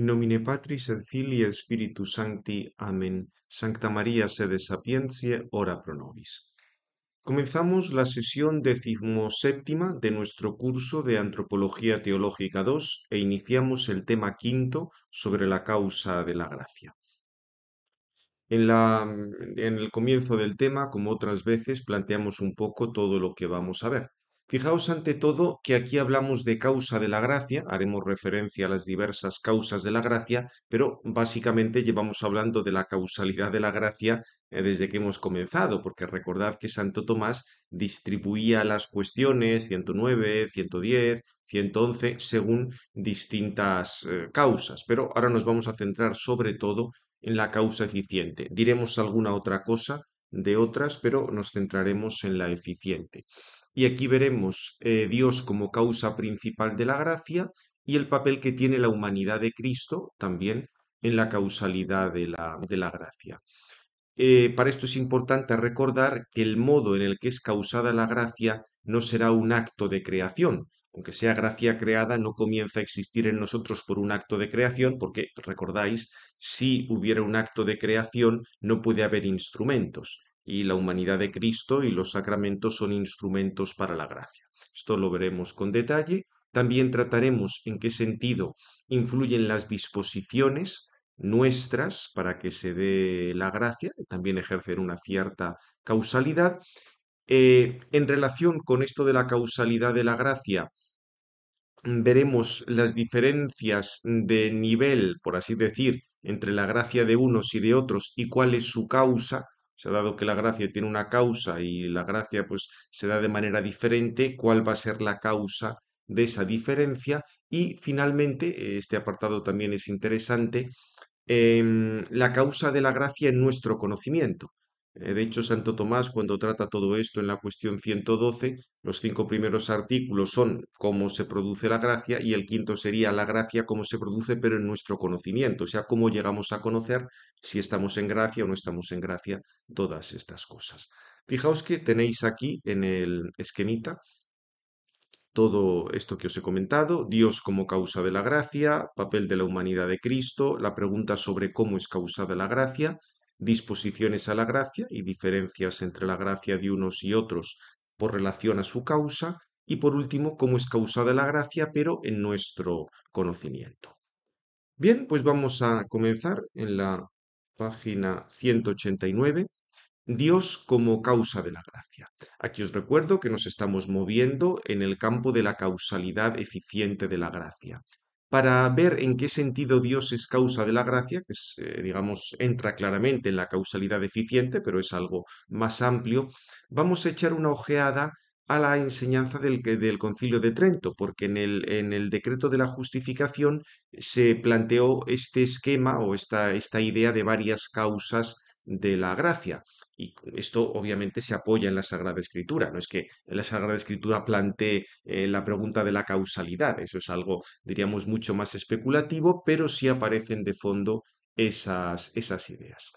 In nomine Patris et Filii et Spiritus Sancti. Amén. Sancta Maria sede sapientiae, ora pro nobis. Comenzamos la sesión decimoséptima de nuestro curso de Antropología Teológica II e iniciamos el tema quinto sobre la causa de la gracia. En, la, en el comienzo del tema, como otras veces, planteamos un poco todo lo que vamos a ver. Fijaos ante todo que aquí hablamos de causa de la gracia, haremos referencia a las diversas causas de la gracia, pero básicamente llevamos hablando de la causalidad de la gracia eh, desde que hemos comenzado, porque recordad que Santo Tomás distribuía las cuestiones 109, 110, 111 según distintas eh, causas, pero ahora nos vamos a centrar sobre todo en la causa eficiente. Diremos alguna otra cosa de otras, pero nos centraremos en la eficiente. Y aquí veremos eh, Dios como causa principal de la gracia y el papel que tiene la humanidad de Cristo también en la causalidad de la, gracia. Eh, para esto es importante recordar que el modo en el que es causada la gracia no será un acto de creación. Aunque sea gracia creada, no comienza a existir en nosotros por un acto de creación, porque recordáis, si hubiera un acto de creación, no puede haber instrumentos y la humanidad de Cristo y los sacramentos son instrumentos para la gracia. Esto lo veremos con detalle. También trataremos en qué sentido influyen las disposiciones nuestras para que se dé la gracia, también ejercen una cierta causalidad. Eh, en relación con esto de la causalidad de la gracia, veremos las diferencias de nivel, por así decir, entre la gracia de unos y de otros y cuál es su causa, o sea, dado que la gracia tiene una causa y la gracia pues se da de manera diferente, ¿cuál va a ser la causa de esa diferencia? Y finalmente, este apartado también es interesante, em, la causa de la gracia en nuestro conocimiento. Eh, de hecho, Santo Tomás, cuando trata todo esto en la cuestión 112, los cinco primeros artículos son cómo se produce la gracia y el quinto sería la gracia, cómo se produce, pero en nuestro conocimiento, o sea, cómo llegamos a conocer si estamos en gracia o no estamos en gracia, todas estas cosas. Fijaos que tenéis aquí en el esquemita todo esto que os he comentado, Dios como causa de la gracia, papel de la humanidad de Cristo, la pregunta sobre cómo es causada la gracia, disposiciones a la gracia y diferencias entre la gracia de unos y otros por relación a su causa, y por último, cómo es causada la gracia, pero en nuestro conocimiento. Bien, pues vamos a comenzar en la página 189, Dios como causa de la gracia. Aquí os recuerdo que nos estamos moviendo en el campo de la causalidad eficiente de la gracia para ver en qué sentido Dios es causa de la gracia, que eh, digamos, entra claramente en la causalidad eficiente, pero es algo más amplio, vamos a echar una ojeada a la enseñanza del, concilio de Trento, porque en el, decreto de la justificación se planteó este esquema o esta idea de varias causas de la gracia. Y esto obviamente se apoya en la Sagrada Escritura, no es que la Sagrada Escritura plantee eh, la pregunta de la causalidad, eso es algo, diríamos, mucho más especulativo, pero sí aparecen de fondo esas, esas ideas.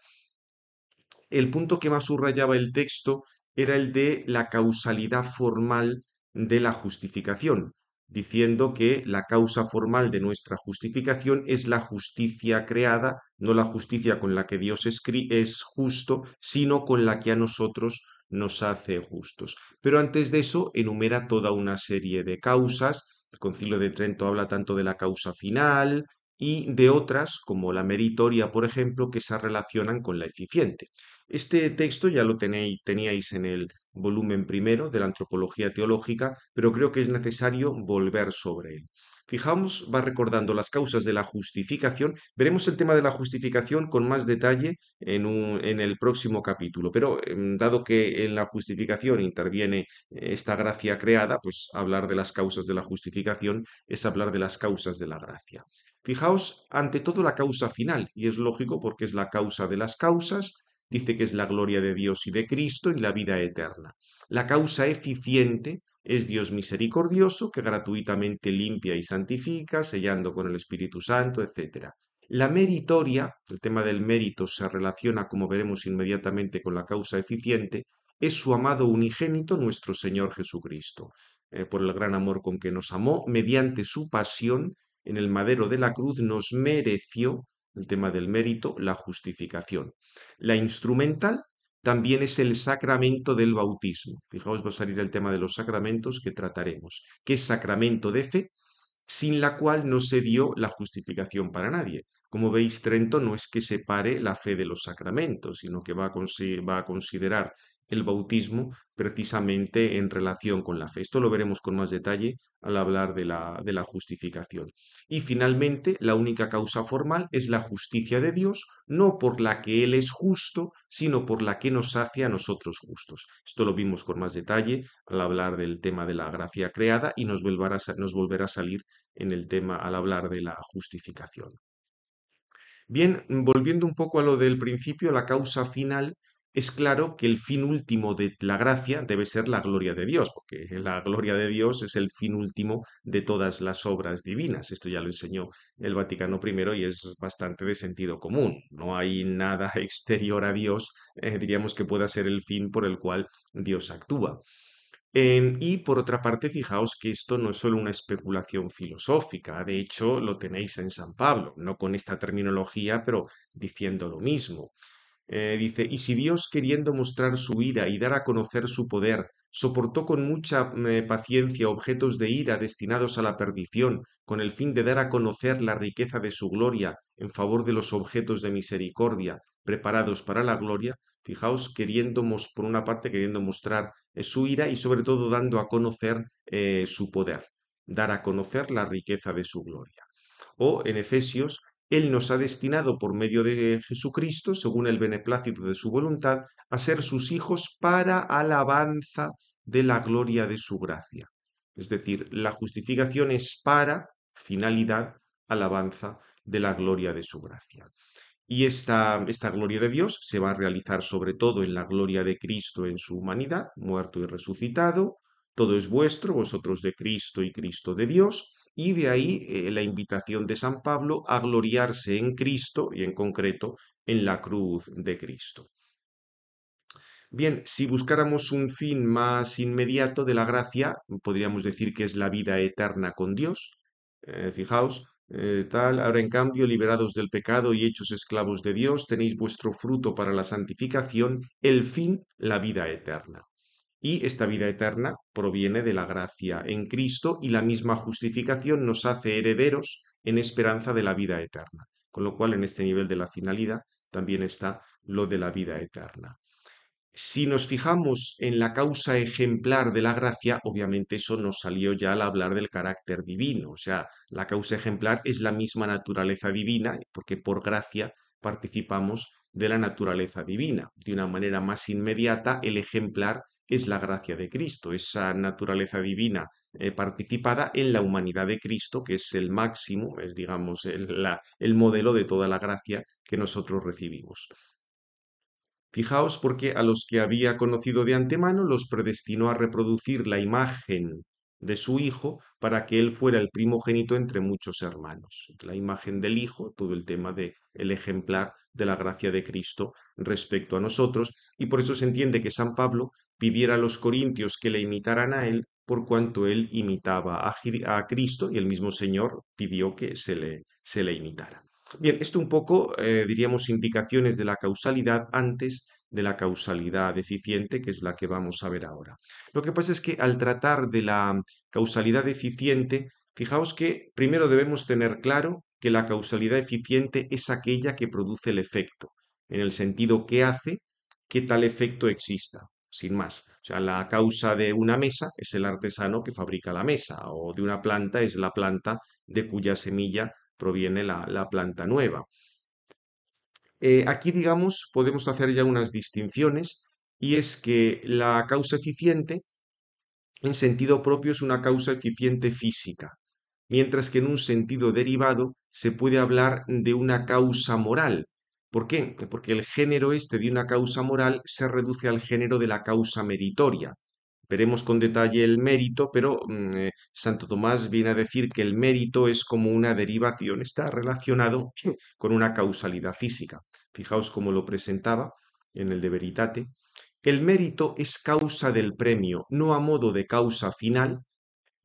El punto que más subrayaba el texto era el de la causalidad formal de la justificación, diciendo que la causa formal de nuestra justificación es la justicia creada, no la justicia con la que Dios es justo, sino con la que a nosotros nos hace justos. Pero antes de eso enumera toda una serie de causas. El Concilio de Trento habla tanto de la causa final y de otras, como la meritoria, por ejemplo, que se relacionan con la eficiente. Este texto ya lo tenéis, teníais en el volumen primero de la antropología teológica, pero creo que es necesario volver sobre él. Fijaos, va recordando las causas de la justificación. Veremos el tema de la justificación con más detalle en, el próximo capítulo, pero em, dado que en la justificación interviene eh, esta gracia creada, pues hablar de las causas de la justificación es hablar de las causas de la gracia. Fijaos, ante todo, la causa final, y es lógico porque es la causa de las causas, dice que es la gloria de Dios y de Cristo y la vida eterna. La causa eficiente es Dios misericordioso, que gratuitamente limpia y santifica, sellando con el Espíritu Santo, etc. La meritoria, el tema del mérito se relaciona, como veremos inmediatamente, con la causa eficiente, es su amado unigénito, nuestro Señor Jesucristo, eh, por el gran amor con que nos amó, mediante su pasión en el madero de la cruz nos mereció el tema del mérito, la justificación. La instrumental también es el sacramento del bautismo. Fijaos, va a salir el tema de los sacramentos que trataremos, ¿Qué sacramento de fe, sin la cual no se dio la justificación para nadie. Como veis, Trento no es que separe la fe de los sacramentos, sino que va a considerar el bautismo precisamente en relación con la fe. Esto lo veremos con más detalle al hablar de la, de la justificación. Y finalmente, la única causa formal es la justicia de Dios, no por la que Él es justo, sino por la que nos hace a nosotros justos. Esto lo vimos con más detalle al hablar del tema de la gracia creada y nos volverá, nos volverá a salir en el tema al hablar de la justificación. Bien, volviendo un poco a lo del principio, la causa final es claro que el fin último de la gracia debe ser la gloria de Dios, porque la gloria de Dios es el fin último de todas las obras divinas. Esto ya lo enseñó el Vaticano I y es bastante de sentido común. No hay nada exterior a Dios, eh, diríamos que pueda ser el fin por el cual Dios actúa. Em, y por otra parte, fijaos que esto no es solo una especulación filosófica, de hecho lo tenéis en San Pablo, no con esta terminología, pero diciendo lo mismo. Eh, dice, y si Dios queriendo mostrar su ira y dar a conocer su poder, soportó con mucha eh, paciencia objetos de ira destinados a la perdición, con el fin de dar a conocer la riqueza de su gloria en favor de los objetos de misericordia preparados para la gloria, fijaos, queriendo, por una parte, queriendo mostrar eh, su ira y sobre todo dando a conocer su poder, dar a conocer la riqueza de su gloria. O en Efesios él nos ha destinado por medio de Jesucristo, según el beneplácito de su voluntad, a ser sus hijos para alabanza de la gloria de su gracia. Es decir, la justificación es para, finalidad, alabanza de la gloria de su gracia. Y esta, esta, gloria de Dios se va a realizar sobre todo en la gloria de Cristo en su humanidad, muerto y resucitado. Todo es vuestro, vosotros de Cristo y Cristo de Dios y de ahí eh, la invitación de San Pablo a gloriarse en Cristo y en concreto en la cruz de Cristo. Bien, si buscáramos un fin más inmediato de la gracia, podríamos decir que es la vida eterna con Dios. Eh, fijaos, eh, tal, ahora en cambio, liberados del pecado y hechos esclavos de Dios, tenéis vuestro fruto para la santificación, el fin, la vida eterna. Y esta vida eterna proviene de la gracia en Cristo y la misma justificación nos hace herederos en esperanza de la vida eterna. Con lo cual, en este nivel de la finalidad también está lo de la vida eterna. Si nos fijamos en la causa ejemplar de la gracia, obviamente eso nos salió ya al hablar del carácter divino, o sea, la causa ejemplar es la misma naturaleza divina, porque por gracia participamos de la naturaleza divina. De una manera más inmediata, el ejemplar es la gracia de Cristo, esa naturaleza divina eh, participada en la humanidad de Cristo, que es el máximo, es digamos el, la, el modelo de toda la gracia que nosotros recibimos. Fijaos porque a los que había conocido de antemano los predestinó a reproducir la imagen de su hijo para que él fuera el primogénito entre muchos hermanos. La imagen del hijo, todo el tema del ejemplar de la gracia de Cristo respecto a nosotros, y por eso se entiende que San Pablo pidiera a los corintios que le imitaran a él por cuanto él imitaba a, Cristo y el mismo Señor pidió que se le, se imitara. Bien, esto un poco, eh, diríamos, indicaciones de la causalidad antes de la causalidad eficiente, que es la que vamos a ver ahora. Lo que pasa es que al tratar de la causalidad eficiente, fijaos que primero debemos tener claro que la causalidad eficiente es aquella que produce el efecto, en el sentido que hace que tal efecto exista sin más. O sea, la causa de una mesa es el artesano que fabrica la mesa, o de una planta es la planta de cuya semilla proviene la, planta nueva. Eh, aquí, digamos, podemos hacer ya unas distinciones, y es que la causa eficiente, en sentido propio, es una causa eficiente física, mientras que en un sentido derivado se puede hablar de una causa moral, ¿Por qué? Porque el género este de una causa moral se reduce al género de la causa meritoria. Veremos con detalle el mérito, pero mm, eh, Santo Tomás viene a decir que el mérito es como una derivación, está relacionado con una causalidad física. Fijaos cómo lo presentaba en el de Veritate. El mérito es causa del premio, no a modo de causa final.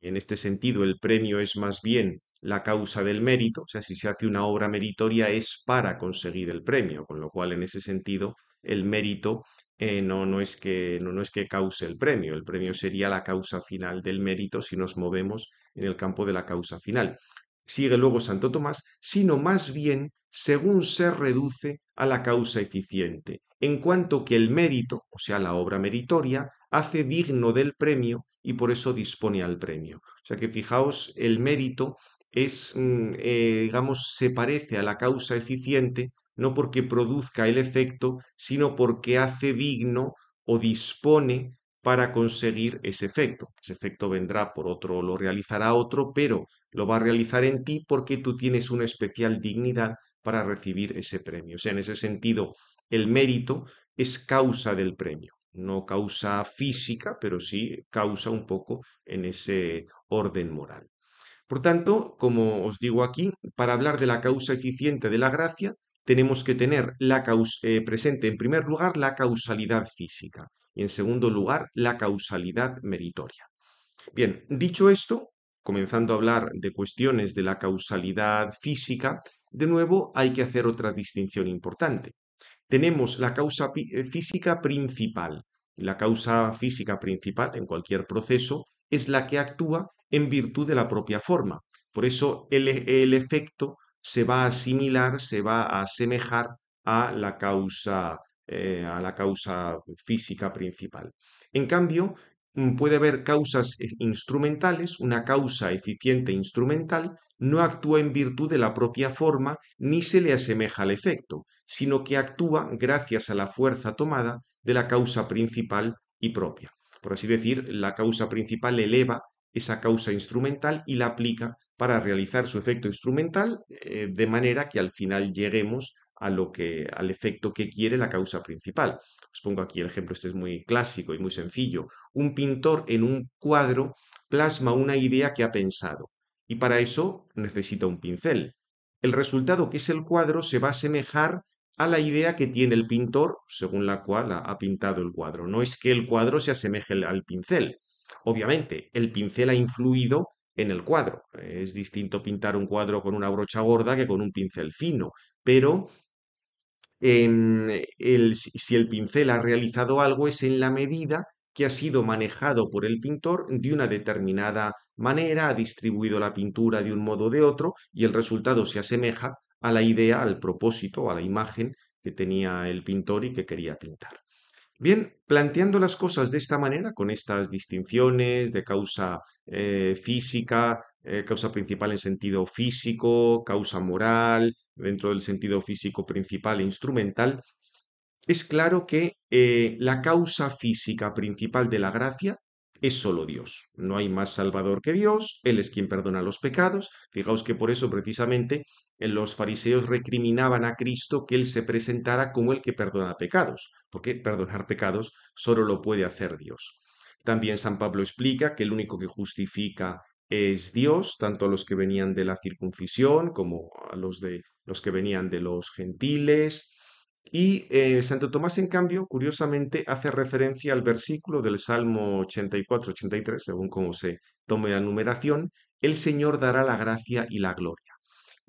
En este sentido, el premio es más bien la causa del mérito, o sea, si se hace una obra meritoria es para conseguir el premio, con lo cual en ese sentido el mérito eh, no, no, es que, no, no es que cause el premio, el premio sería la causa final del mérito si nos movemos en el campo de la causa final. Sigue luego Santo Tomás, sino más bien según se reduce a la causa eficiente, en cuanto que el mérito, o sea, la obra meritoria, hace digno del premio y por eso dispone al premio. O sea que fijaos, el mérito es, mm, eh, digamos, se parece a la causa eficiente, no porque produzca el efecto, sino porque hace digno o dispone para conseguir ese efecto. Ese efecto vendrá por otro, lo realizará otro, pero lo va a realizar en ti porque tú tienes una especial dignidad para recibir ese premio. O sea, en ese sentido, el mérito es causa del premio, no causa física, pero sí causa un poco en ese orden moral. Por tanto, como os digo aquí, para hablar de la causa eficiente de la gracia, tenemos que tener la eh, presente en primer lugar la causalidad física y en segundo lugar la causalidad meritoria. Bien, dicho esto, comenzando a hablar de cuestiones de la causalidad física, de nuevo hay que hacer otra distinción importante. Tenemos la causa eh, física principal. La causa física principal en cualquier proceso es la que actúa en virtud de la propia forma. Por eso el, efecto se va a asimilar, se va a asemejar a la causa, eh, a la causa física principal. En cambio, mm, puede haber causas eh, instrumentales, una causa eficiente instrumental no actúa en virtud de la propia forma ni se le asemeja al efecto, sino que actúa gracias a la fuerza tomada de la causa principal y propia. Por así decir, la causa principal eleva esa causa instrumental y la aplica para realizar su efecto instrumental eh, de manera que al final lleguemos a lo que, al efecto que quiere la causa principal. Os pongo aquí el ejemplo, este es muy clásico y muy sencillo. Un pintor en un cuadro plasma una idea que ha pensado y para eso necesita un pincel. El resultado que es el cuadro se va a asemejar a la idea que tiene el pintor según la cual ha pintado el cuadro. No es que el cuadro se asemeje al pincel, Obviamente, el pincel ha influido en el cuadro. Es distinto pintar un cuadro con una brocha gorda que con un pincel fino, pero si el pincel ha realizado algo es en la medida que ha sido manejado por el pintor de una determinada manera, ha distribuido la pintura de un modo o de otro y el resultado se asemeja a la idea, al propósito, a la imagen que tenía el pintor y que quería pintar. Bien, planteando las cosas de esta manera, con estas distinciones de causa eh, física, eh, causa principal en sentido físico, causa moral, dentro del sentido físico principal e instrumental, es claro que eh, la causa física principal de la gracia es solo Dios. No hay más Salvador que Dios, Él es quien perdona los pecados. Fijaos que por eso precisamente los fariseos recriminaban a Cristo que Él se presentara como el que perdona pecados porque perdonar pecados solo lo puede hacer Dios. También San Pablo explica que el único que justifica es Dios, tanto a los que venían de la circuncisión como a los, de, los que venían de los gentiles. Y eh, Santo Tomás, en cambio, curiosamente, hace referencia al versículo del Salmo 84-83, según como se tome la numeración, el Señor dará la gracia y la gloria.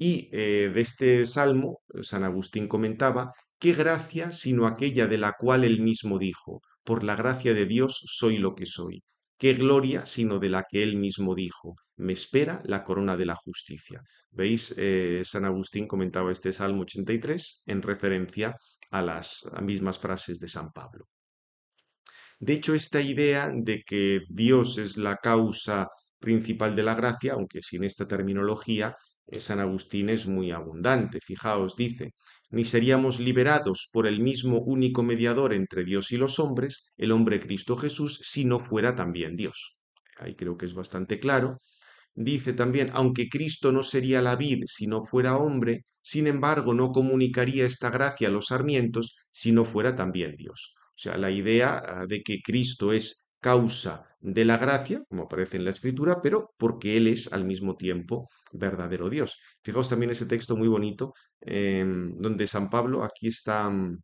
Y eh, de este salmo, eh, San Agustín comentaba ¿Qué gracia sino aquella de la cual él mismo dijo, por la gracia de Dios soy lo que soy? ¿Qué gloria sino de la que él mismo dijo, me espera la corona de la justicia? ¿Veis? Eh, San Agustín comentaba este Salmo 83 en referencia a las mismas frases de San Pablo. De hecho, esta idea de que Dios es la causa principal de la gracia, aunque sin esta terminología, San Agustín es muy abundante. Fijaos, dice, ni seríamos liberados por el mismo único mediador entre Dios y los hombres, el hombre Cristo Jesús, si no fuera también Dios. Ahí creo que es bastante claro. Dice también, aunque Cristo no sería la vid si no fuera hombre, sin embargo no comunicaría esta gracia a los sarmientos si no fuera también Dios. O sea, la idea ah, de que Cristo es causa de la gracia, como aparece en la Escritura, pero porque Él es al mismo tiempo verdadero Dios. Fijaos también ese texto muy bonito, em, donde San Pablo, aquí está, mm,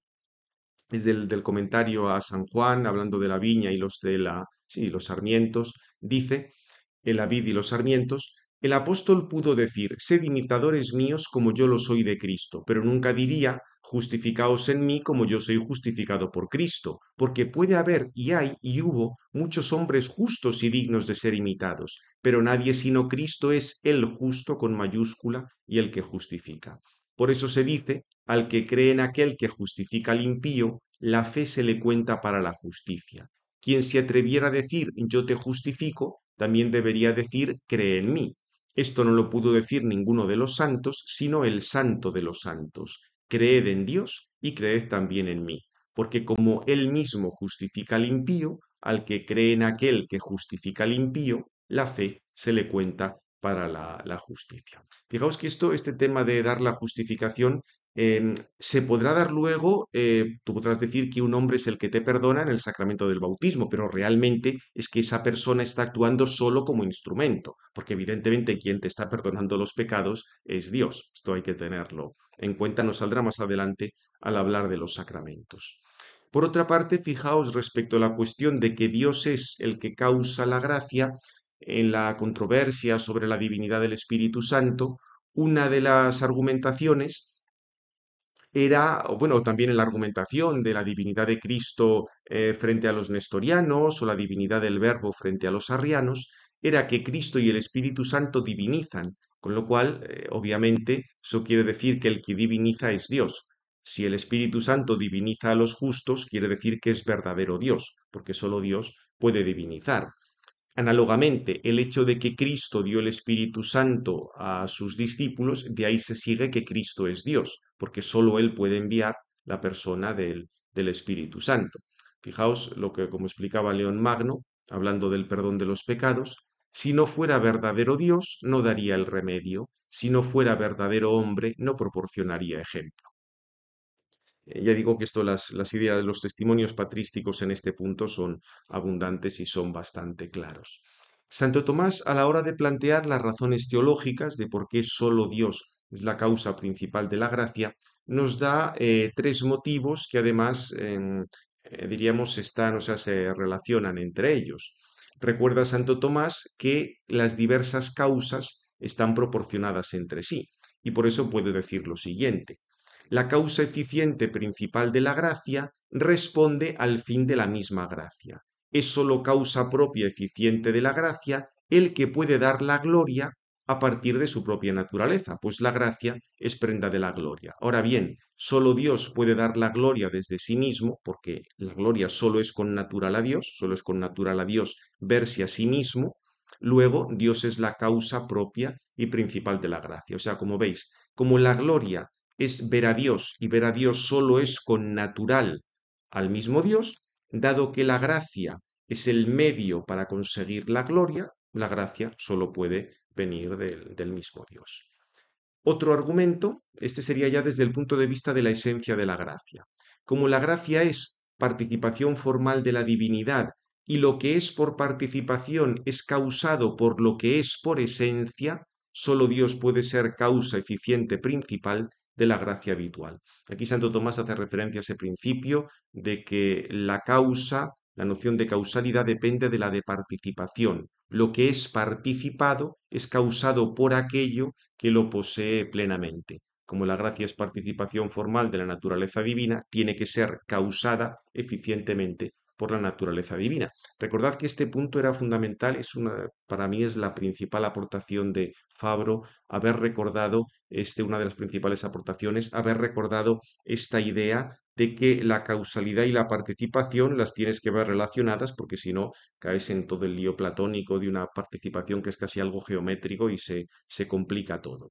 es del, comentario a San Juan, hablando de la viña y los de la, sí, los sarmientos, dice, el vid y los sarmientos, el apóstol pudo decir, sed imitadores míos como yo lo soy de Cristo, pero nunca diría, justificaos en mí como yo soy justificado por Cristo, porque puede haber y hay y hubo muchos hombres justos y dignos de ser imitados, pero nadie sino Cristo es el justo con mayúscula y el que justifica. Por eso se dice, al que cree en aquel que justifica al impío, la fe se le cuenta para la justicia. Quien se atreviera a decir yo te justifico, también debería decir cree en mí, esto no lo pudo decir ninguno de los santos, sino el santo de los santos. Creed en Dios y creed también en mí, porque como él mismo justifica al impío, al que cree en aquel que justifica al impío, la fe se le cuenta para la, justicia. Fijaos que esto, este tema de dar la justificación, Em, se podrá dar luego, eh, tú podrás decir que un hombre es el que te perdona en el sacramento del bautismo, pero realmente es que esa persona está actuando solo como instrumento, porque evidentemente quien te está perdonando los pecados es Dios. Esto hay que tenerlo en cuenta, nos saldrá más adelante al hablar de los sacramentos. Por otra parte, fijaos respecto a la cuestión de que Dios es el que causa la gracia, en la controversia sobre la divinidad del Espíritu Santo, una de las argumentaciones era, bueno, también en la argumentación de la divinidad de Cristo eh, frente a los nestorianos o la divinidad del Verbo frente a los arrianos, era que Cristo y el Espíritu Santo divinizan, con lo cual, eh, obviamente, eso quiere decir que el que diviniza es Dios. Si el Espíritu Santo diviniza a los justos, quiere decir que es verdadero Dios, porque solo Dios puede divinizar. Análogamente, el hecho de que Cristo dio el Espíritu Santo a sus discípulos, de ahí se sigue que Cristo es Dios porque solo Él puede enviar la persona del, Espíritu Santo. Fijaos lo que, como explicaba León Magno, hablando del perdón de los pecados, si no fuera verdadero Dios, no daría el remedio, si no fuera verdadero hombre, no proporcionaría ejemplo. Eh, ya digo que esto, las, ideas de los testimonios patrísticos en este punto son abundantes y son bastante claros. Santo Tomás, a la hora de plantear las razones teológicas de por qué solo Dios es la causa principal de la gracia, nos da eh, tres motivos que además, eh, diríamos, están, o sea, se relacionan entre ellos. Recuerda Santo Tomás que las diversas causas están proporcionadas entre sí, y por eso puedo decir lo siguiente. La causa eficiente principal de la gracia responde al fin de la misma gracia. Es solo causa propia eficiente de la gracia el que puede dar la gloria a partir de su propia naturaleza, pues la gracia es prenda de la gloria. Ahora bien, solo Dios puede dar la gloria desde sí mismo, porque la gloria solo es con natural a Dios, solo es con natural a Dios verse a sí mismo. Luego, Dios es la causa propia y principal de la gracia. O sea, como veis, como la gloria es ver a Dios y ver a Dios solo es con natural al mismo Dios, dado que la gracia es el medio para conseguir la gloria, la gracia solo puede venir del, mismo Dios. Otro argumento, este sería ya desde el punto de vista de la esencia de la gracia. Como la gracia es participación formal de la divinidad y lo que es por participación es causado por lo que es por esencia, solo Dios puede ser causa eficiente principal de la gracia habitual. Aquí Santo Tomás hace referencia a ese principio de que la causa, la noción de causalidad depende de la de participación, lo que es participado es causado por aquello que lo posee plenamente. Como la gracia es participación formal de la naturaleza divina, tiene que ser causada eficientemente por la naturaleza divina. Recordad que este punto era fundamental, es una, para mí es la principal aportación de Fabro, haber recordado, este, una de las principales aportaciones, haber recordado esta idea de que la causalidad y la participación las tienes que ver relacionadas, porque si no caes en todo el lío platónico de una participación que es casi algo geométrico y se complica todo.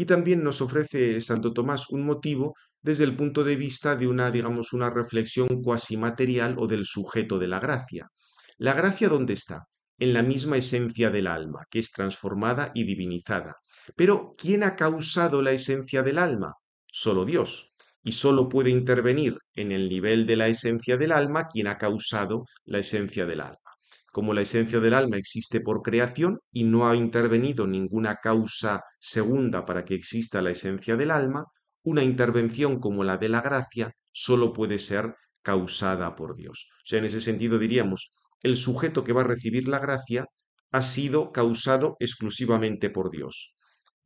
Y también nos ofrece Santo Tomás un motivo desde el punto de vista de una, digamos, una reflexión cuasi material o del sujeto de la gracia. ¿La gracia dónde está? En la misma esencia del alma, que es transformada y divinizada. Pero, ¿quién ha causado la esencia del alma? Solo Dios. Y solo puede intervenir en el nivel de la esencia del alma quien ha causado la esencia del alma como la esencia del alma existe por creación y no ha intervenido ninguna causa segunda para que exista la esencia del alma, una intervención como la de la gracia solo puede ser causada por Dios. O sea, en ese sentido diríamos, el sujeto que va a recibir la gracia ha sido causado exclusivamente por Dios.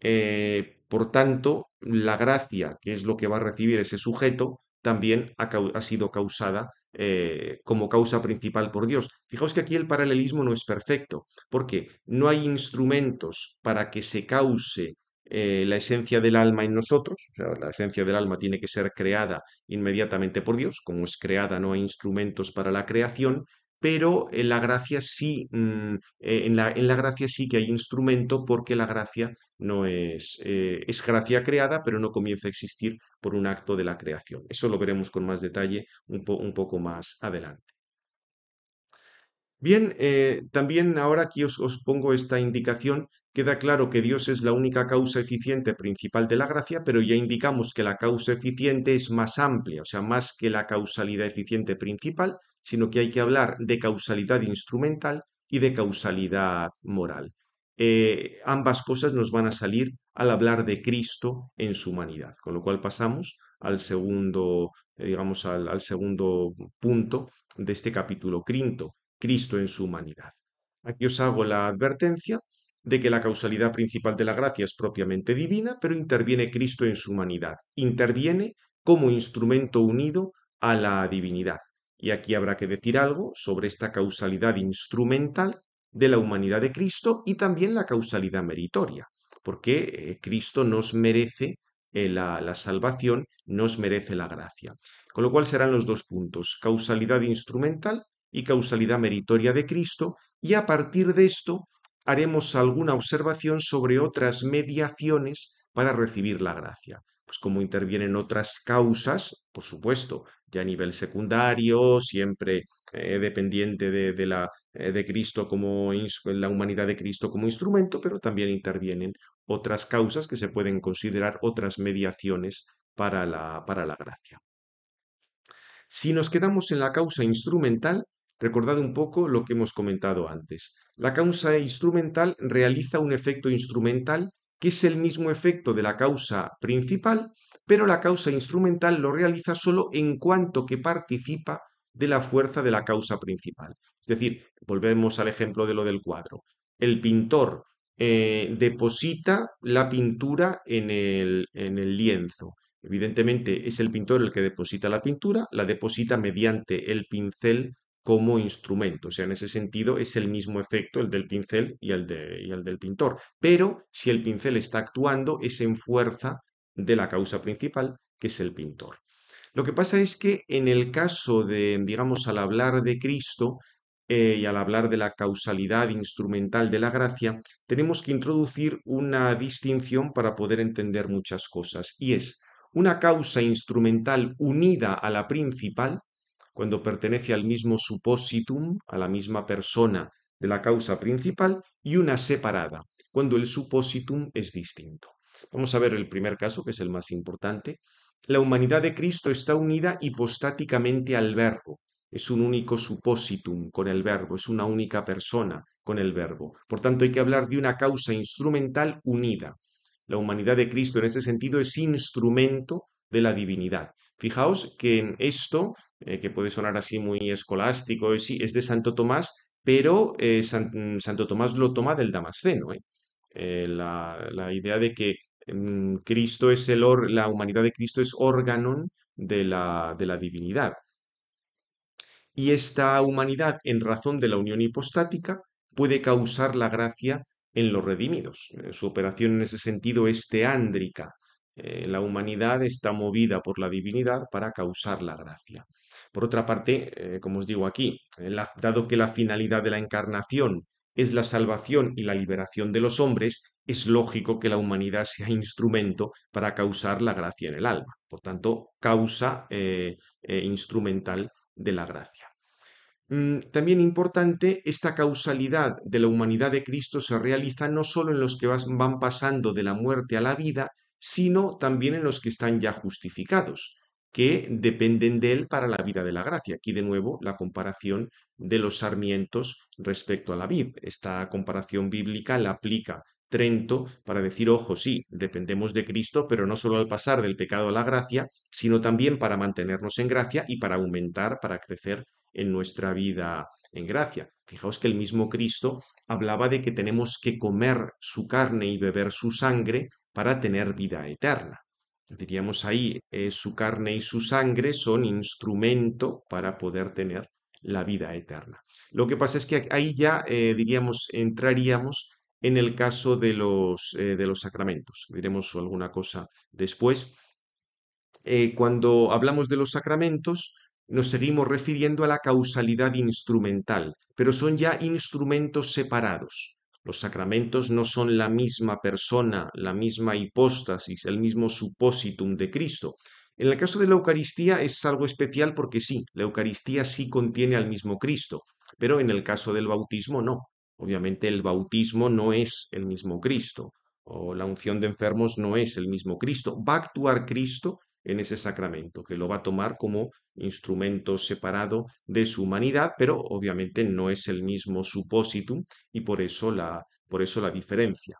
Eh, por tanto, la gracia, que es lo que va a recibir ese sujeto, también ha, ha sido causada eh, como causa principal por Dios. Fijaos que aquí el paralelismo no es perfecto, porque no hay instrumentos para que se cause eh, la esencia del alma en nosotros, la esencia del alma tiene que ser creada inmediatamente por Dios, como es creada no hay instrumentos para la creación, pero en la gracia sí, mm, eh, la, en la gracia sí que hay instrumento porque la gracia no es, eh, es gracia creada, pero no comienza a existir por un acto de la creación. Eso lo veremos con más detalle un, un poco más adelante. Bien, eh, también ahora aquí os, pongo esta indicación. Queda claro que Dios es la única causa eficiente principal de la gracia, pero ya indicamos que la causa eficiente es más amplia, o sea, más que la causalidad eficiente principal, sino que hay que hablar de causalidad instrumental y de causalidad moral. Eh, ambas cosas nos van a salir al hablar de Cristo en su humanidad, con lo cual pasamos al segundo, eh, digamos, al, al segundo punto de este capítulo quinto Cristo en su humanidad. Aquí os hago la advertencia de que la causalidad principal de la gracia es propiamente divina, pero interviene Cristo en su humanidad, interviene como instrumento unido a la divinidad. Y aquí habrá que decir algo sobre esta causalidad instrumental de la humanidad de Cristo y también la causalidad meritoria, porque eh, Cristo nos merece eh, la, la, salvación, nos merece la gracia. Con lo cual serán los dos puntos, causalidad instrumental y causalidad meritoria de Cristo, y a partir de esto haremos alguna observación sobre otras mediaciones para recibir la gracia. Pues como intervienen otras causas, por supuesto, ya a nivel secundario, siempre eh, dependiente de, la, eh, de Cristo como la humanidad de Cristo como instrumento, pero también intervienen otras causas que se pueden considerar otras mediaciones para la, para la gracia. Si nos quedamos en la causa instrumental, Recordad un poco lo que hemos comentado antes. La causa instrumental realiza un efecto instrumental que es el mismo efecto de la causa principal, pero la causa instrumental lo realiza solo en cuanto que participa de la fuerza de la causa principal. Es decir, volvemos al ejemplo de lo del cuadro. El pintor eh, deposita la pintura en el, en el lienzo. Evidentemente es el pintor el que deposita la pintura, la deposita mediante el pincel como instrumento. O sea, en ese sentido es el mismo efecto el del pincel y el, el del pintor. Pero si el pincel está actuando es en fuerza de la causa principal, que es el pintor. Lo que pasa es que en el caso de, digamos, al hablar de Cristo eh, y al hablar de la causalidad instrumental de la gracia, tenemos que introducir una distinción para poder entender muchas cosas, y es una causa instrumental unida a la principal cuando pertenece al mismo supositum, a la misma persona de la causa principal, y una separada, cuando el supositum es distinto. Vamos a ver el primer caso, que es el más importante. La humanidad de Cristo está unida hipostáticamente al verbo. Es un único supositum con el verbo, es una única persona con el verbo. Por tanto, hay que hablar de una causa instrumental unida. La humanidad de Cristo en ese sentido es instrumento de la divinidad. Fijaos que esto, eh, que puede sonar así muy escolástico, eh, es de Santo Tomás, pero eh, mm, Santo Tomás lo toma del Damasceno. La, idea de que mm, Cristo es el la humanidad de Cristo es órgano de la divinidad. Y esta humanidad, en razón de la unión hipostática, puede causar la gracia en los redimidos. Su operación en ese sentido es teándrica, eh, la humanidad está movida por la divinidad para causar la gracia. Por otra parte, eh, como os digo aquí, eh, dado que la finalidad de la encarnación es la salvación y la liberación de los hombres, es lógico que la humanidad sea instrumento para causar la gracia en el alma. Por tanto, causa instrumental de la gracia. Mm, también importante, esta causalidad de la humanidad de Cristo se realiza no solo en los que van pasando de la muerte a la vida, sino también en los que están ya justificados, que dependen de él para la vida de la gracia. Aquí de nuevo la comparación de los sarmientos respecto a la vid. Esta comparación bíblica la aplica Trento para decir, ojo, sí, dependemos de Cristo, pero no solo al pasar del pecado a la gracia, sino también para mantenernos en gracia y para aumentar, para crecer en nuestra vida en gracia. Fijaos que el mismo Cristo hablaba de que tenemos que comer su carne y beber su sangre para tener vida eterna. Diríamos ahí, eh, su carne y su sangre son instrumento para poder tener la vida eterna. Lo que pasa es que ahí ya, eh, diríamos, entraríamos en el caso de los, eh, de los sacramentos. Diremos alguna cosa después. cuando hablamos de los sacramentos, nos seguimos refiriendo a la causalidad instrumental, pero son ya instrumentos separados. Los sacramentos no son la misma persona, la misma hipóstasis, el mismo supositum de Cristo. En el caso de la Eucaristía es algo especial porque sí, la Eucaristía sí contiene al mismo Cristo, pero en el caso del bautismo no. Obviamente el bautismo no es el mismo Cristo, o la unción de enfermos no es el mismo Cristo. Va a actuar Cristo, en ese sacramento, que lo va a tomar como instrumento separado de su humanidad, pero obviamente no es el mismo supositum y por eso la, por eso la diferencia.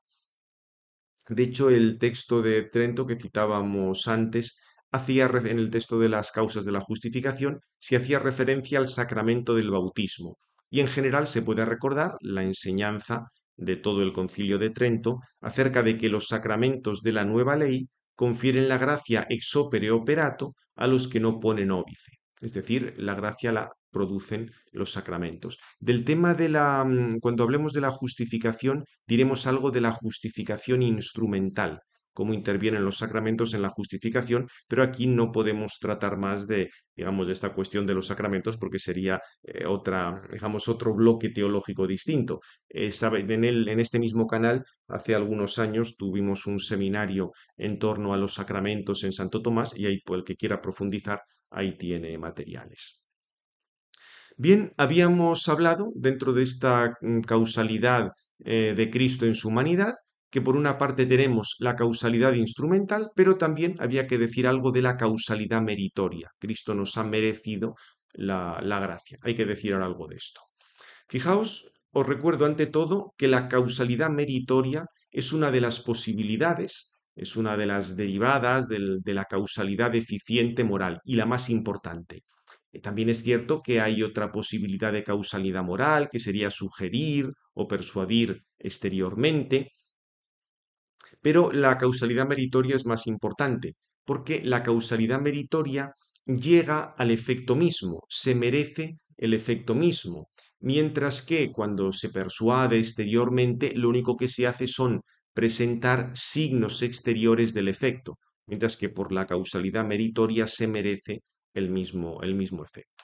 De hecho, el texto de Trento que citábamos antes hacía en el texto de las causas de la justificación se hacía referencia al sacramento del bautismo y en general se puede recordar la enseñanza de todo el concilio de Trento acerca de que los sacramentos de la nueva ley confieren la gracia ex opere operato a los que no ponen óbice. Es decir, la gracia la producen los sacramentos. Del tema de la, mm, cuando hablemos de la justificación, diremos algo de la justificación instrumental, cómo intervienen los sacramentos en la justificación, pero aquí no podemos tratar más de, digamos, de esta cuestión de los sacramentos porque sería eh, otra, digamos, otro bloque teológico distinto. Eh, en, este mismo canal, hace algunos años, tuvimos un seminario en torno a los sacramentos en Santo Tomás y ahí, por pues, el que quiera profundizar, ahí tiene materiales. Bien, habíamos hablado dentro de esta mm, causalidad eh, de Cristo en su humanidad que por una parte tenemos la causalidad instrumental, pero también había que decir algo de la causalidad meritoria. Cristo nos ha merecido la, gracia. Hay que decir algo de esto. Fijaos, os recuerdo ante todo que la causalidad meritoria es una de las posibilidades, es una de las derivadas de la causalidad eficiente moral y la más importante. Eh, también es cierto que hay otra posibilidad de causalidad moral, que sería sugerir o persuadir exteriormente, pero la causalidad meritoria es más importante, porque la causalidad meritoria llega al efecto mismo, se merece el efecto mismo, mientras que cuando se persuade exteriormente, lo único que se hace son presentar signos exteriores del efecto, mientras que por la causalidad meritoria se merece el mismo, el mismo efecto.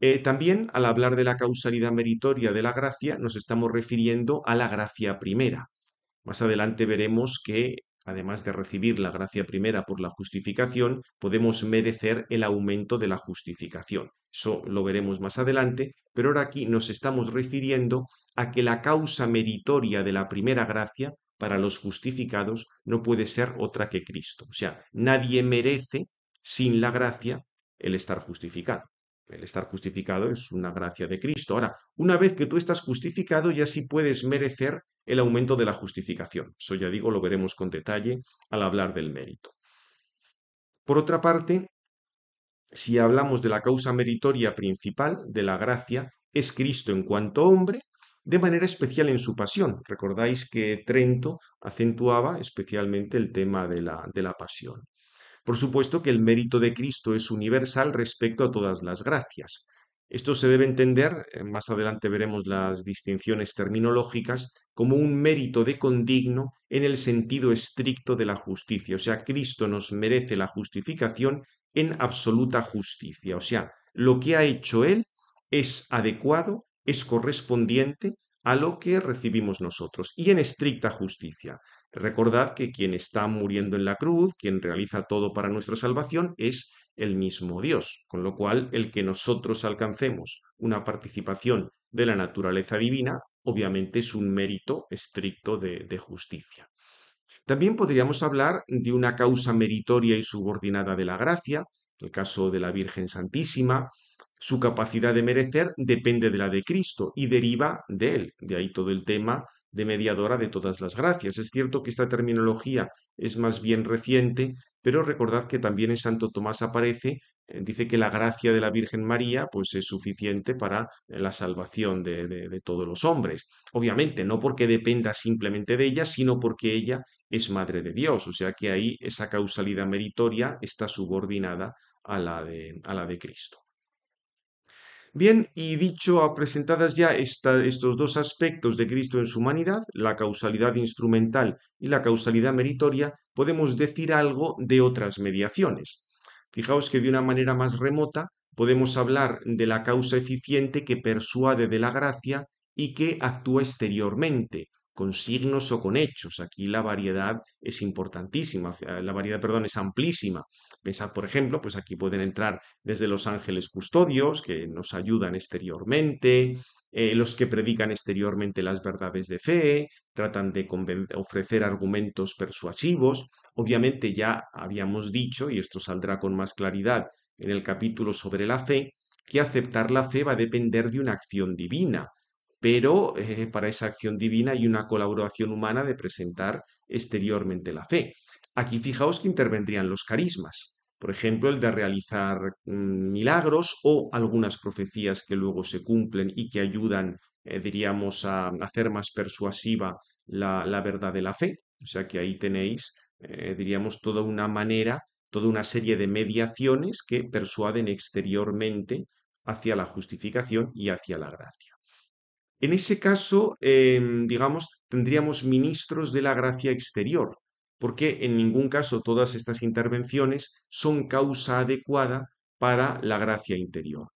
Eh, también al hablar de la causalidad meritoria de la gracia nos estamos refiriendo a la gracia primera, más adelante veremos que, además de recibir la gracia primera por la justificación, podemos merecer el aumento de la justificación. Eso lo veremos más adelante, pero ahora aquí nos estamos refiriendo a que la causa meritoria de la primera gracia para los justificados no puede ser otra que Cristo. O sea, nadie merece sin la gracia el estar justificado. El estar justificado es una gracia de Cristo. Ahora, una vez que tú estás justificado, ya sí puedes merecer el aumento de la justificación. Eso ya digo, lo veremos con detalle al hablar del mérito. Por otra parte, si hablamos de la causa meritoria principal de la gracia, es Cristo en cuanto hombre, de manera especial en su pasión. Recordáis que Trento acentuaba especialmente el tema de la, de la pasión. Por supuesto que el mérito de Cristo es universal respecto a todas las gracias. Esto se debe entender, eh, más adelante veremos las distinciones terminológicas, como un mérito de condigno en el sentido estricto de la justicia. O sea, Cristo nos merece la justificación en absoluta justicia. O sea, lo que ha hecho Él es adecuado, es correspondiente a lo que recibimos nosotros y en estricta justicia. Recordad que quien está muriendo en la cruz, quien realiza todo para nuestra salvación, es el mismo Dios, con lo cual el que nosotros alcancemos una participación de la naturaleza divina, obviamente es un mérito estricto de, justicia. También podríamos hablar de una causa meritoria y subordinada de la gracia, el caso de la Virgen Santísima, su capacidad de merecer depende de la de Cristo y deriva de Él. De ahí todo el tema de mediadora de todas las gracias. Es cierto que esta terminología es más bien reciente, pero recordad que también en Santo Tomás aparece, eh, dice que la gracia de la Virgen María pues, es suficiente para la salvación de, todos los hombres. Obviamente, no porque dependa simplemente de ella, sino porque ella es madre de Dios, o sea que ahí esa causalidad meritoria está subordinada a a la de Cristo. Bien, y dicho, presentadas ya estos dos aspectos de Cristo en su humanidad, la causalidad instrumental y la causalidad meritoria, podemos decir algo de otras mediaciones. Fijaos que de una manera más remota podemos hablar de la causa eficiente que persuade de la gracia y que actúa exteriormente, con signos o con hechos. Aquí la variedad es importantísima, la variedad, perdón, es amplísima. Pensad, por ejemplo, pues aquí pueden entrar desde los ángeles custodios, que nos ayudan exteriormente, eh, los que predican exteriormente las verdades de fe, tratan de ofrecer argumentos persuasivos. Obviamente ya habíamos dicho, y esto saldrá con más claridad en el capítulo sobre la fe, que aceptar la fe va a depender de una acción divina pero para esa acción divina hay una colaboración humana de presentar exteriormente la fe. Aquí fijaos que intervendrían los carismas, por ejemplo, el de realizar mm, milagros o algunas profecías que luego se cumplen y que ayudan, eh, diríamos, a, hacer más persuasiva la, verdad de la fe. O sea que ahí tenéis, eh, diríamos, toda una manera, toda una serie de mediaciones que persuaden exteriormente hacia la justificación y hacia la gracia. En ese caso, em, digamos, tendríamos ministros de la gracia exterior, porque en ningún caso todas estas intervenciones son causa adecuada para la gracia interior.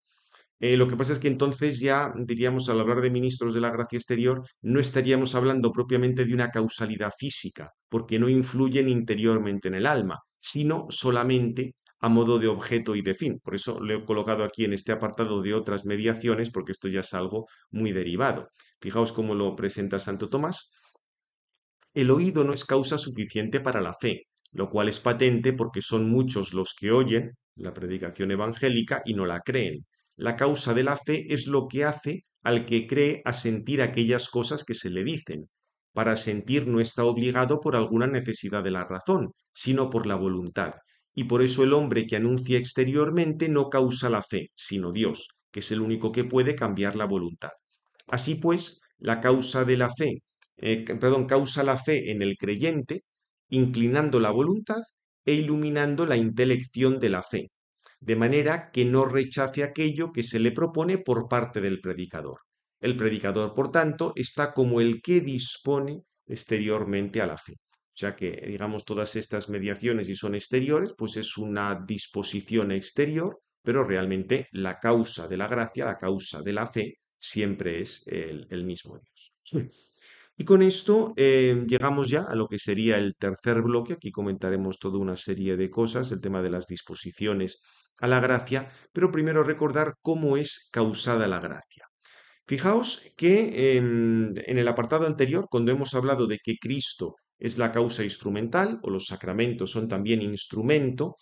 Eh, lo que pasa es que entonces ya, diríamos, al hablar de ministros de la gracia exterior, no estaríamos hablando propiamente de una causalidad física, porque no influyen interiormente en el alma, sino solamente a modo de objeto y de fin. Por eso lo he colocado aquí en este apartado de otras mediaciones, porque esto ya es algo muy derivado. Fijaos cómo lo presenta Santo Tomás. El oído no es causa suficiente para la fe, lo cual es patente porque son muchos los que oyen la predicación evangélica y no la creen. La causa de la fe es lo que hace al que cree a sentir aquellas cosas que se le dicen. Para sentir no está obligado por alguna necesidad de la razón, sino por la voluntad y por eso el hombre que anuncia exteriormente no causa la fe, sino Dios, que es el único que puede cambiar la voluntad. Así pues, la causa de la fe, eh, perdón, causa la fe en el creyente, inclinando la voluntad e iluminando la intelección de la fe, de manera que no rechace aquello que se le propone por parte del predicador. El predicador, por tanto, está como el que dispone exteriormente a la fe. O sea que, digamos, todas estas mediaciones y son exteriores, pues es una disposición exterior, pero realmente la causa de la gracia, la causa de la fe, siempre es el, mismo Dios. Y con esto em, llegamos ya a lo que sería el tercer bloque. Aquí comentaremos toda una serie de cosas, el tema de las disposiciones a la gracia, pero primero recordar cómo es causada la gracia. Fijaos que em, en el apartado anterior, cuando hemos hablado de que Cristo es la causa instrumental, o los sacramentos son también instrumento,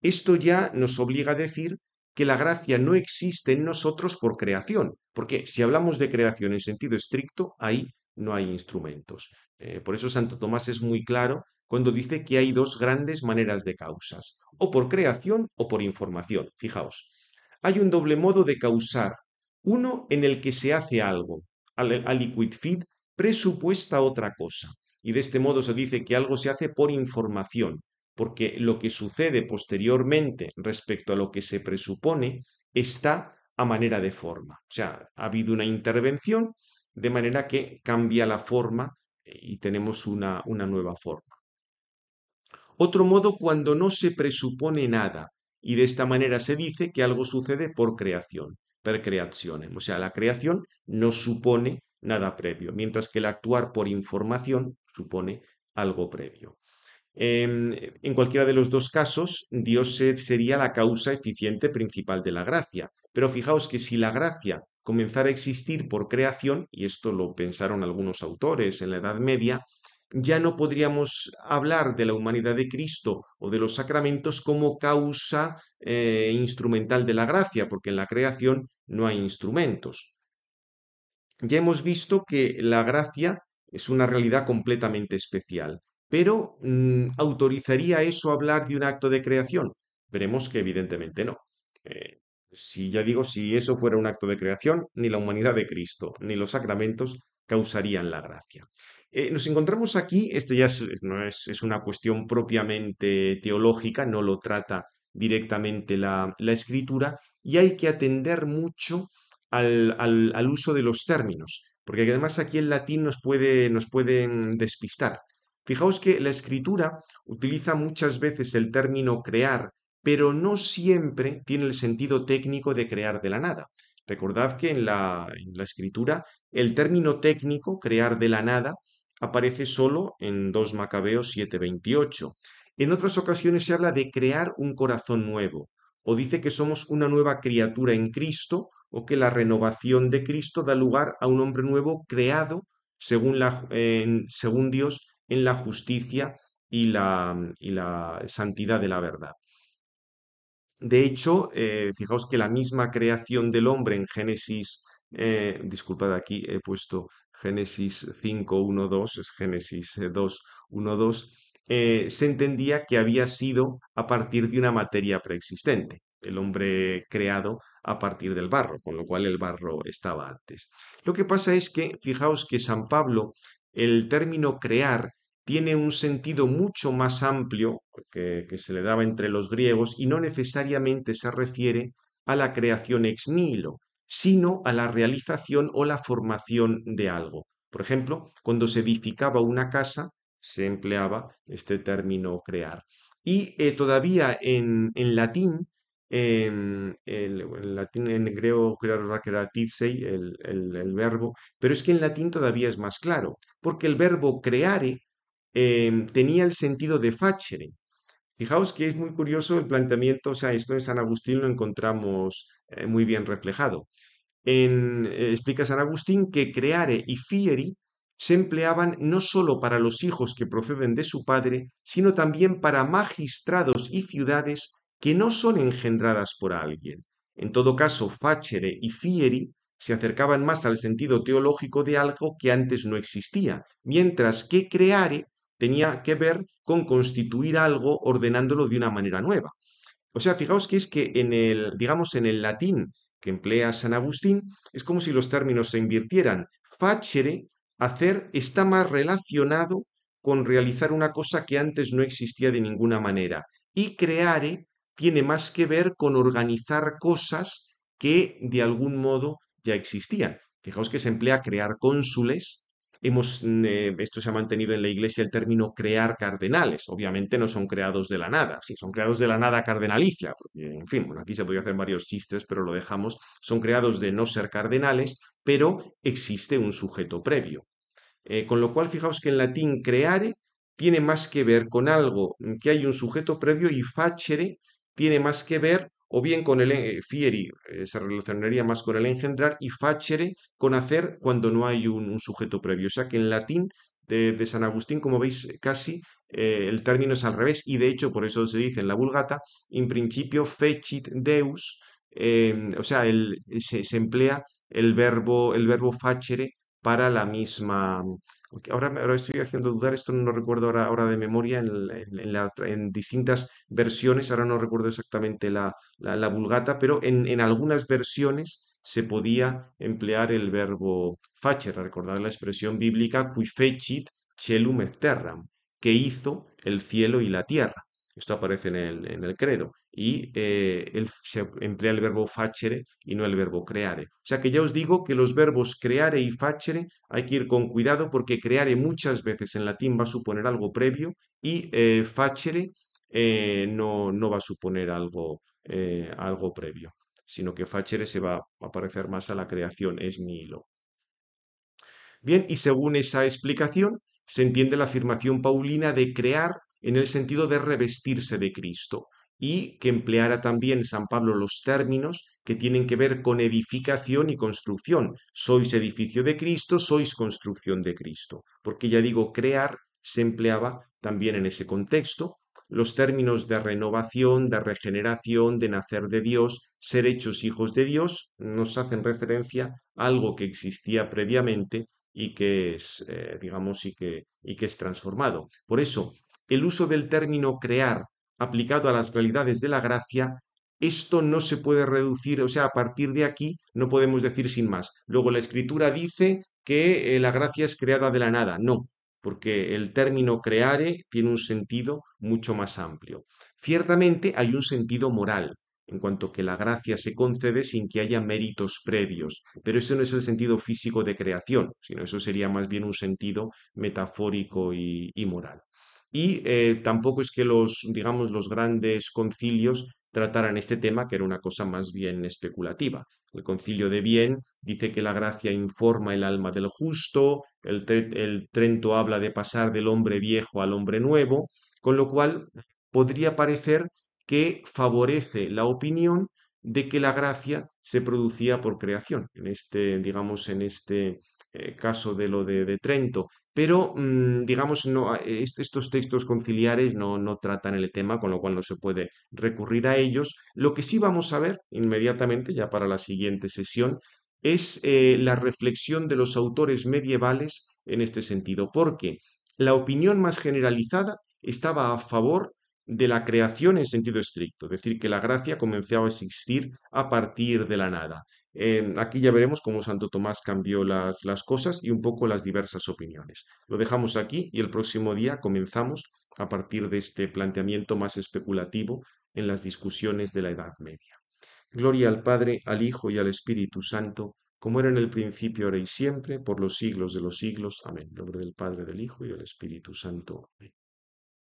esto ya nos obliga a decir que la gracia no existe en nosotros por creación, porque si hablamos de creación en sentido estricto, ahí no hay instrumentos. Eh, por eso Santo Tomás es muy claro cuando dice que hay dos grandes maneras de causas, o por creación o por información. Fijaos, hay un doble modo de causar, uno en el que se hace algo, a liquid feed presupuesta otra cosa, y de este modo se dice que algo se hace por información, porque lo que sucede posteriormente respecto a lo que se presupone está a manera de forma. O sea, ha habido una intervención de manera que cambia la forma eh, y tenemos una, nueva forma. Otro modo cuando no se presupone nada y de esta manera se dice que algo sucede por creación, per creaciones O sea, la creación no supone nada previo, mientras que el actuar por información supone algo previo. Em, en cualquiera de los dos casos, Dios sería la causa eficiente principal de la gracia. Pero fijaos que si la gracia comenzara a existir por creación, y esto lo pensaron algunos autores en la Edad Media, ya no podríamos hablar de la humanidad de Cristo o de los sacramentos como causa eh, instrumental de la gracia, porque en la creación no hay instrumentos. Ya hemos visto que la gracia es una realidad completamente especial. Pero, mm, ¿autorizaría eso hablar de un acto de creación? Veremos que evidentemente no. Eh, si ya digo, si eso fuera un acto de creación, ni la humanidad de Cristo, ni los sacramentos causarían la gracia. Eh, nos encontramos aquí, este ya es, no es, una cuestión propiamente teológica, no lo trata directamente la, escritura, y hay que atender mucho al uso de los términos porque además aquí el latín nos puede, nos pueden despistar. Fijaos que la escritura utiliza muchas veces el término crear, pero no siempre tiene el sentido técnico de crear de la nada. Recordad que en la, en la escritura el término técnico, crear de la nada, aparece solo en 2 Macabeos 7:28. En otras ocasiones se habla de crear un corazón nuevo, o dice que somos una nueva criatura en Cristo o que la renovación de Cristo da lugar a un hombre nuevo creado según, Dios en la justicia y la, santidad de la verdad. De hecho, eh, fijaos que la misma creación del hombre en Génesis, eh, disculpad aquí he puesto Génesis 5, 1, 2, es Génesis 2, eh, se entendía que había sido a partir de una materia preexistente el hombre creado a partir del barro, con lo cual el barro estaba antes. Lo que pasa es que, fijaos que San Pablo, el término crear tiene un sentido mucho más amplio que, se le daba entre los griegos y no necesariamente se refiere a la creación ex nihilo, sino a la realización o la formación de algo. Por ejemplo, cuando se edificaba una casa, se empleaba este término crear. Y eh, todavía en latín en, el, latín, el verbo, pero es que en latín todavía es más claro, porque el verbo creare em, tenía el sentido de facere. Fijaos que es muy curioso el planteamiento, o sea, esto en San Agustín lo encontramos eh, muy bien reflejado. En, eh, explica San Agustín que creare y fieri se empleaban no sólo para los hijos que proceden de su padre, sino también para magistrados y ciudades que no son engendradas por alguien. En todo caso, Facere y Fieri se acercaban más al sentido teológico de algo que antes no existía, mientras que creare tenía que ver con constituir algo ordenándolo de una manera nueva. O sea, fijaos que es que en el, digamos, en el latín que emplea San Agustín, es como si los términos se invirtieran. Facere, hacer, está más relacionado con realizar una cosa que antes no existía de ninguna manera. Y creare tiene más que ver con organizar cosas que de algún modo ya existían. Fijaos que se emplea crear cónsules. Hemos, mm, eh, esto se ha mantenido en la Iglesia el término crear cardenales. Obviamente no son creados de la nada. Sí, son creados de la nada cardenalicia. en fin, aquí se podría hacer varios chistes, pero lo dejamos. Son creados de no ser cardenales, pero existe un sujeto previo. Eh, con lo cual, fijaos que en latín creare tiene más que ver con algo que hay un sujeto previo y facere tiene más que ver o bien con el eh, fieri eh, se relacionaría más con el engendrar y facere con hacer cuando no hay un, sujeto previo. O sea que en latín de, San Agustín, como veis, eh, casi el término es al revés y de hecho por eso se dice en la Vulgata, en principio fecit deus, em, o sea, se, emplea el verbo, el verbo facere para la misma, Ahora, ahora estoy haciendo dudar, esto no lo recuerdo ahora, ahora de memoria, en, distintas versiones, ahora no recuerdo exactamente la, vulgata, pero en, algunas versiones se podía emplear el verbo Facher, recordar la expresión bíblica qui fecit celum et terram, que hizo el cielo y la tierra. Esto aparece en el credo y eh, se emplea el verbo facere y no el verbo creare. O sea que ya os digo que los verbos creare y facere hay que ir con cuidado porque creare muchas veces en latín va a suponer algo previo y eh, facere eh, no, no, va a suponer algo, eh, algo previo, sino que facere se va a parecer más a la creación, es hilo. Bien, y según esa explicación se entiende la afirmación paulina de crear en el sentido de revestirse de Cristo y que empleara también San Pablo los términos que tienen que ver con edificación y construcción. Sois edificio de Cristo, sois construcción de Cristo, porque ya digo, crear se empleaba también en ese contexto. Los términos de renovación, de regeneración, de nacer de Dios, ser hechos hijos de Dios, nos hacen referencia a algo que existía previamente y que es, eh, digamos, y que, y que es transformado. Por eso, el uso del término crear aplicado a las realidades de la gracia, esto no se puede reducir, o sea, a partir de aquí no podemos decir sin más. Luego la escritura dice que eh, la gracia es creada de la nada. No, porque el término creare tiene un sentido mucho más amplio. Ciertamente hay un sentido moral, en cuanto que la gracia se concede sin que haya méritos previos. Pero eso no es el sentido físico de creación, sino eso sería más bien un sentido metafórico y, moral. Y eh, tampoco es que los, digamos, los grandes concilios trataran este tema, que era una cosa más bien especulativa. El concilio de Bien dice que la gracia informa el alma del justo, el Trento habla de pasar del hombre viejo al hombre nuevo, con lo cual podría parecer que favorece la opinión de que la gracia se producía por creación, en este, digamos, en este eh, caso de lo de, Trento. Pero, mm, digamos, no, ah, eh, estos textos conciliares no, no tratan el tema, con lo cual no se puede recurrir a ellos. Lo que sí vamos a ver inmediatamente, ya para la siguiente sesión, es eh, la reflexión de los autores medievales en este sentido, porque la opinión más generalizada estaba a favor de la creación en sentido estricto, es decir, que la gracia comenzaba a existir a partir de la nada. aquí ya veremos cómo Santo Tomás cambió las, las cosas y un poco las diversas opiniones. Lo dejamos aquí y el próximo día comenzamos a partir de este planteamiento más especulativo en las discusiones de la Edad Media. Gloria al Padre, al Hijo y al Espíritu Santo, como era en el principio, ahora y siempre, por los siglos de los siglos. Amén. En nombre del Padre, del Hijo y del Espíritu Santo. Amén.